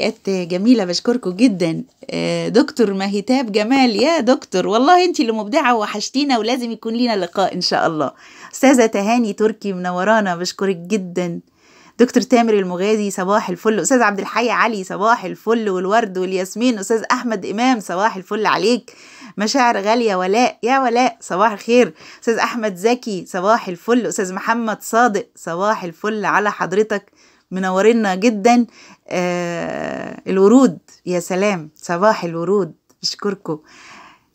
لقيت جميله بشكركم جدا آه، دكتور مهتاب جمال يا دكتور والله انت اللي مبدعه وحشتينا ولازم يكون لينا لقاء ان شاء الله استاذه تهاني تركي منورانا بشكرك جدا دكتور تامر المغازي صباح الفل استاذ عبد الحي علي صباح الفل والورد والياسمين استاذ احمد امام صباح الفل عليك مشاعر غاليه ولاء يا ولاء صباح الخير استاذ احمد زكي صباح الفل استاذ محمد صادق صباح الفل على حضرتك منورنا جدا آه، الورود يا سلام صباح الورود بشكركم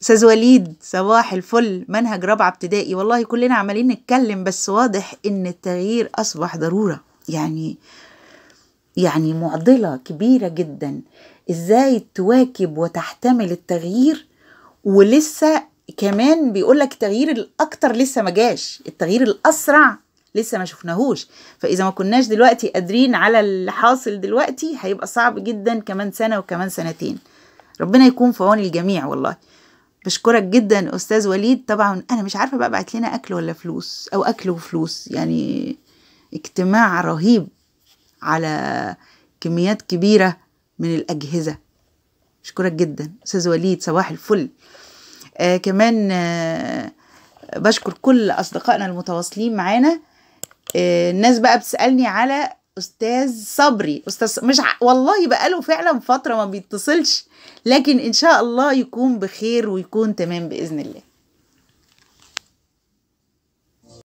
استاذ وليد صباح الفل منهج رابعه ابتدائي والله كلنا عمالين نتكلم بس واضح ان التغيير اصبح ضروره يعني يعني معضله كبيره جدا ازاي تواكب وتحتمل التغيير ولسه كمان بيقول لك التغيير الاكتر لسه ما جاش التغيير الاسرع لسه ما شفناهوش فاذا ما كناش دلوقتي قادرين على اللي حاصل دلوقتي هيبقى صعب جدا كمان سنه وكمان سنتين ربنا يكون في عون الجميع والله بشكرك جدا استاذ وليد طبعا انا مش عارفه بقى بعت لنا اكل ولا فلوس او اكل وفلوس يعني اجتماع رهيب على كميات كبيره من الاجهزه بشكرك جدا استاذ وليد صباح الفل آه كمان آه بشكر كل اصدقائنا المتواصلين معانا آه، الناس بقى بتسالني على استاذ صبري استاذ مش ع... والله بقاله فعلا فتره ما بيتصلش لكن ان شاء الله يكون بخير ويكون تمام باذن الله